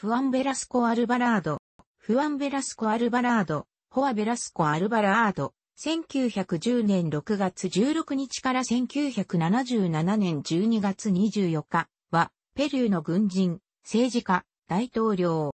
フアン・ベラスコ・アルバラード、フアン・ベラスコ・アルバラード、ホア・ベラスコ・アルバラード、1910年6月16日から1977年12月24日は、ペルーの軍人、政治家、大統領。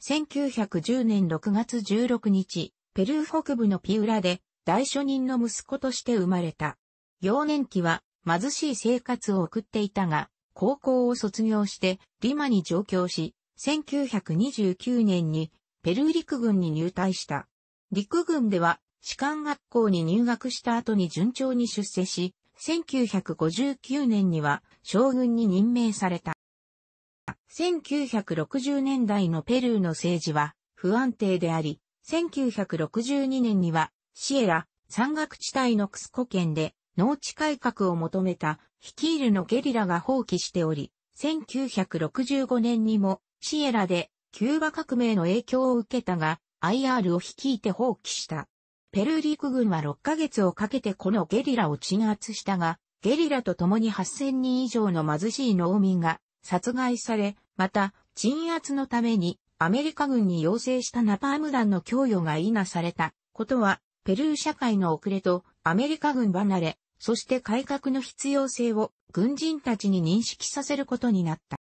1910年6月16日、ペルー北部のピウラで、大書人の息子として生まれた。幼年期は、貧しい生活を送っていたが、高校を卒業して、リマに上京し、1929年にペルー陸軍に入隊した。陸軍では、士官学校に入学した後に順調に出世し、1959年には将軍に任命された。1960年代のペルーの政治は不安定であり、1962年にはシエラ山岳地帯のクスコ県で農地改革を求めた率いるのゲリラが放棄しており、1965年にもシエラでキューバ革命の影響を受けたが、IR を率いて放棄した。ペルー陸軍は6ヶ月をかけてこのゲリラを鎮圧したが、ゲリラと共に8000人以上の貧しい農民が殺害され、また、鎮圧のためにアメリカ軍に要請したナパーム弾の供与が否なされたことは、ペルー社会の遅れとアメリカ軍離れ、そして改革の必要性を軍人たちに認識させることになった。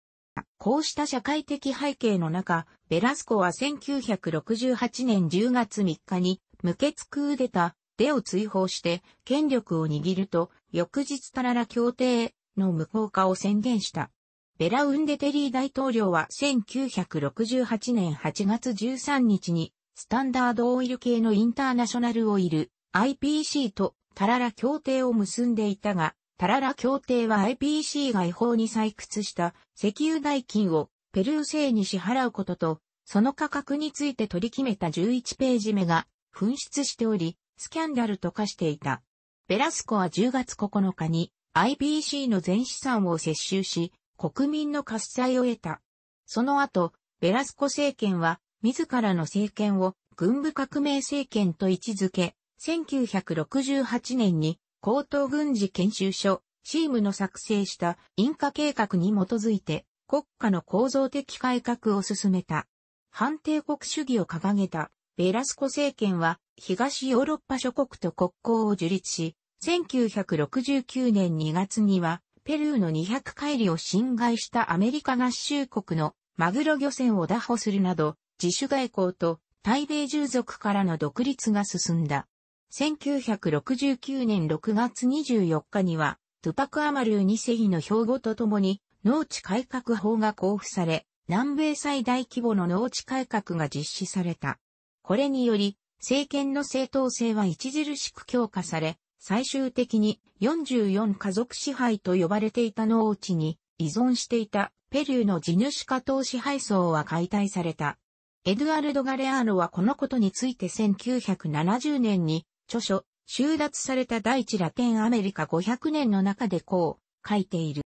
こうした社会的背景の中、ベラスコは1968年10月3日に無血クーデタ、デを追放して権力を握ると、翌日タララ協定の無効化を宣言した。ベラ・ウンデテリー大統領は1968年8月13日に、スタンダードオイル系のインターナショナルオイル、IPC とタララ協定を結んでいたが、タララ協定は IPC が違法に採掘した石油代金をペルー製に支払うことと、その価格について取り決めた11ページ目が紛失しており、スキャンダルと化していた。ベラスコは10月9日に IPC の全資産を接収し、国民の喝采を得た。その後、ベラスコ政権は自らの政権を軍部革命政権と位置づけ、1968年に高等軍事研修所、チームの作成したインカ計画に基づいて国家の構造的改革を進めた。反帝国主義を掲げたベラスコ政権は東ヨーロッパ諸国と国交を樹立し、1969年2月にはペルーの200海里を侵害したアメリカ合衆国のマグロ漁船を打破するなど自主外交と対米従属からの独立が進んだ。1969年6月24日には、トゥパク・アマルー二世の標語とともに、農地改革法が交付され、南米最大規模の農地改革が実施された。これにより、政権の正当性は著しく強化され、最終的に44家族支配と呼ばれていた農地に依存していたペリューの地主家党支配層は解体された。エドゥアルド・ガレアーノはこのことについて1970年に著書、収奪された第一ラテンアメリカ500年の中でこう書いている。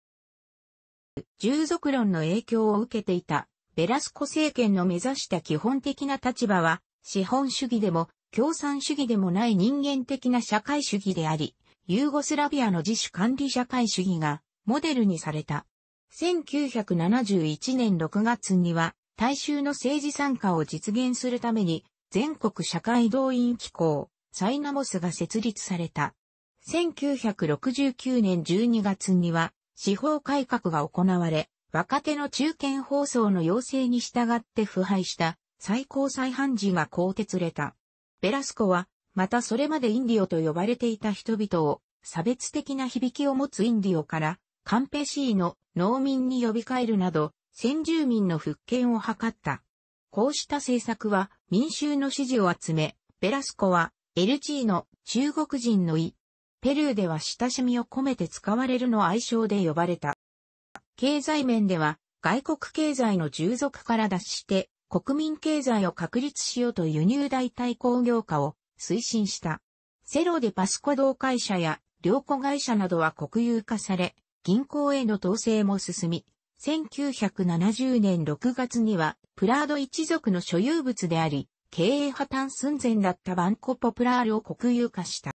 従属論の影響を受けていたベラスコ政権の目指した基本的な立場は資本主義でも共産主義でもない人間的な社会主義であり、ユーゴスラビアの自主管理社会主義がモデルにされた。1971年6月には大衆の政治参加を実現するために全国社会動員機構サイナモスが設立された。1969年12月には、司法改革が行われ、若手の中堅放送の要請に従って腐敗した最高裁判事が更迭れた。ベラスコは、またそれまでインディオと呼ばれていた人々を差別的な響きを持つインディオから、カンペシーの農民に呼びかえるなど、先住民の復権を図った。こうした政策は民衆の支持を集め、ベラスコはエルチーノ、中国人の意。ペルーでは親しみを込めて使われるの愛称で呼ばれた。経済面では、外国経済の従属から脱して、国民経済を確立しようと輸入代替工業化を推進した。セロでパスコ同会社や良子会社などは国有化され、銀行への統制も進み、1970年6月には、プラード一族の所有物であり、経営破綻寸前だったバンコポプラールを国有化した。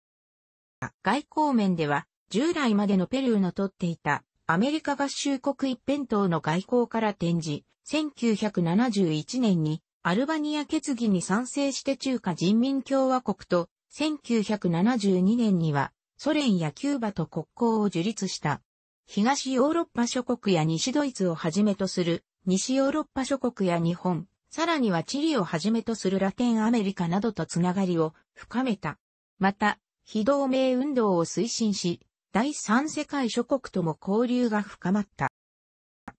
外交面では、従来までのペルーの取っていたアメリカ合衆国一辺倒の外交から転じ、1971年にアルバニア決議に賛成して中華人民共和国と、1972年にはソ連やキューバと国交を樹立した。東ヨーロッパ諸国や西ドイツをはじめとする西ヨーロッパ諸国や日本、さらにはチリをはじめとするラテンアメリカなどとつながりを深めた。また、非同盟運動を推進し、第三世界諸国とも交流が深まった。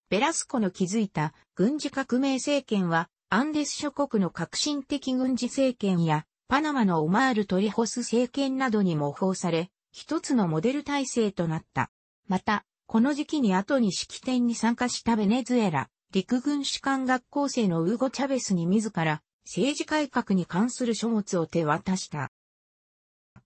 ベラスコの築いた軍事革命政権は、アンデス諸国の革新的軍事政権や、パナマのオマール・トリホス政権などに模倣され、一つのモデル体制となった。また、この時期に後に式典に参加したベネズエラ、陸軍士官学校生のウーゴ・チャベスに自ら政治改革に関する書物を手渡した。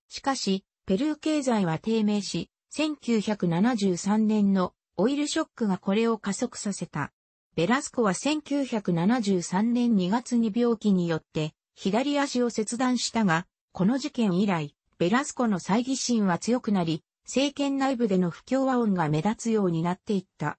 しかし、ペルー経済は低迷し、1973年のオイルショックがこれを加速させた。ベラスコは1973年2月に病気によって左足を切断したが、この事件以来、ベラスコの猜疑心は強くなり、政権内部での不協和音が目立つようになっていった。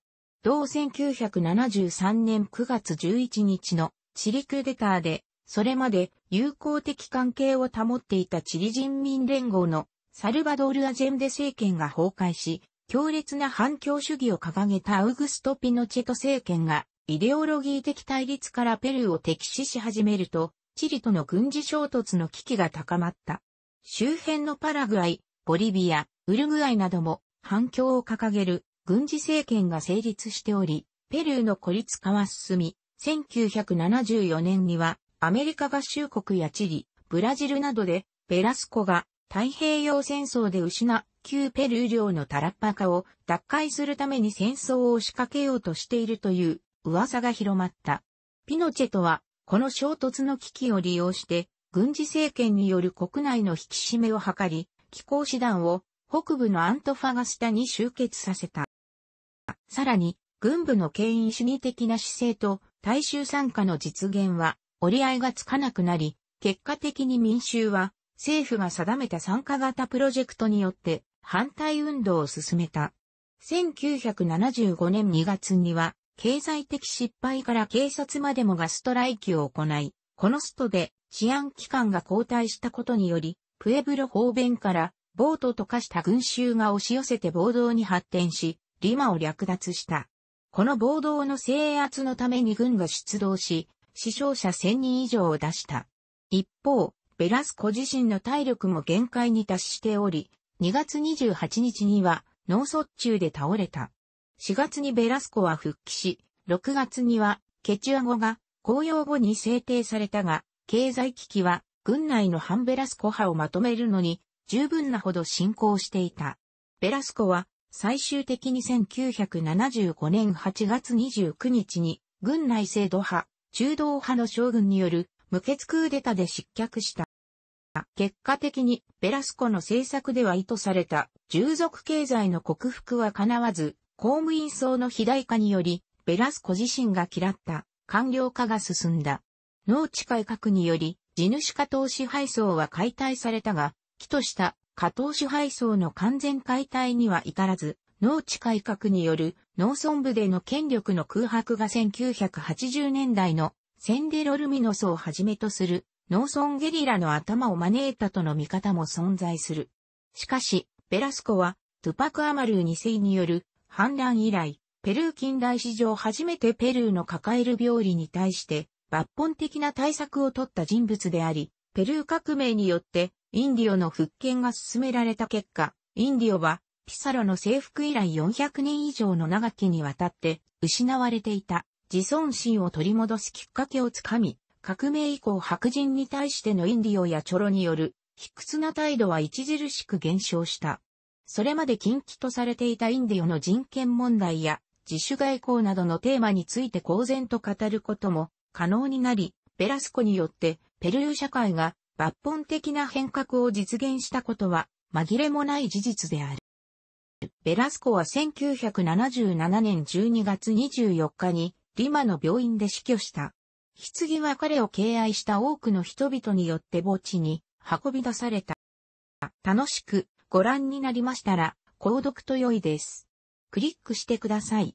同1973年9月11日のチリクーデターで、それまで友好的関係を保っていたチリ人民連合のサルバドール・アジェンデ政権が崩壊し、強烈な反共主義を掲げたアウグスト・ピノチェト政権が、イデオロギー的対立からペルーを敵視し始めると、チリとの軍事衝突の危機が高まった。周辺のパラグアイ、ボリビア、ウルグアイなども反共を掲げる軍事政権が成立しており、ペルーの孤立化は進み、1974年にはアメリカ合衆国やチリ、ブラジルなどでベラスコが太平洋戦争で失う旧ペルー領のタラッパカを奪回するために戦争を仕掛けようとしているという噂が広まった。ピノチェトはこの衝突の危機を利用して軍事政権による国内の引き締めを図り、気候師団を北部のアントファガスタに集結させた。さらに、軍部の権威主義的な姿勢と大衆参加の実現は折り合いがつかなくなり、結果的に民衆は政府が定めた参加型プロジェクトによって反対運動を進めた。1975年2月には経済的失敗から警察までもがストライキを行い、このストで治安機関が交代したことにより、プエブロ方便から暴徒と化した群衆が押し寄せて暴動に発展し、リマを略奪した。この暴動の制圧のために軍が出動し、死傷者1000人以上を出した。一方、ベラスコ自身の体力も限界に達しており、2月28日には脳卒中で倒れた。4月にベラスコは復帰し、6月にはケチュア語が公用語に制定されたが、経済危機は軍内の反ベラスコ派をまとめるのに十分なほど進行していた。ベラスコは最終的に1975年8月29日に、軍内制度派、中道派の将軍による無血クーデタで失脚した。結果的にベラスコの政策では意図された従属経済の克服は叶わず、公務員層の肥大化により、ベラスコ自身が嫌った官僚化が進んだ。農地改革により、地主化投資配送は解体されたが、起とした加藤支配層の完全解体には至らず、農地改革による農村部での権力の空白が1980年代のセンデロルミノスをはじめとする農村ゲリラの頭を招いたとの見方も存在する。しかし、ベラスコはトゥパク・アマルー2世による反乱以来、ペルー近代史上初めてペルーの抱える病理に対して抜本的な対策を取った人物であり、ペルー革命によってインディオの復権が進められた結果、インディオはピサロの征服以来400年以上の長きにわたって失われていた自尊心を取り戻すきっかけをつかみ、革命以降白人に対してのインディオやチョロによる卑屈な態度は著しく減少した。それまで禁忌とされていたインディオの人権問題や自主外交などのテーマについて公然と語ることも可能になり、ベラスコによってペルー社会が抜本的な変革を実現したことは紛れもない事実である。ベラスコは1977年12月24日にリマの病院で死去した。棺は彼を敬愛した多くの人々によって墓地に運び出された。楽しくご覧になりましたら、購読と良いです。クリックしてください。